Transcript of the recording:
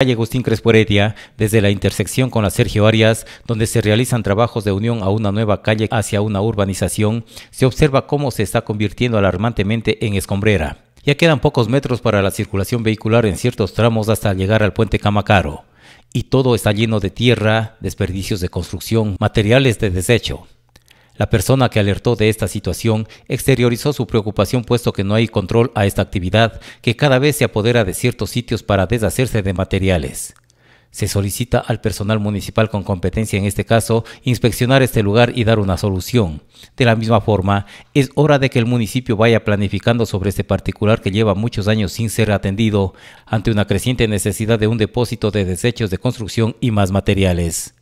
calle Agustín Crespo Heredia, desde la intersección con la Sergio Arias, donde se realizan trabajos de unión a una nueva calle hacia una urbanización, se observa cómo se está convirtiendo alarmantemente en escombrera. Ya quedan pocos metros para la circulación vehicular en ciertos tramos hasta llegar al puente Camacaro. Y todo está lleno de tierra, desperdicios de construcción, materiales de desecho. La persona que alertó de esta situación exteriorizó su preocupación puesto que no hay control a esta actividad, que cada vez se apodera de ciertos sitios para deshacerse de materiales. Se solicita al personal municipal con competencia en este caso inspeccionar este lugar y dar una solución. De la misma forma, es hora de que el municipio vaya planificando sobre este particular que lleva muchos años sin ser atendido ante una creciente necesidad de un depósito de desechos de construcción y más materiales.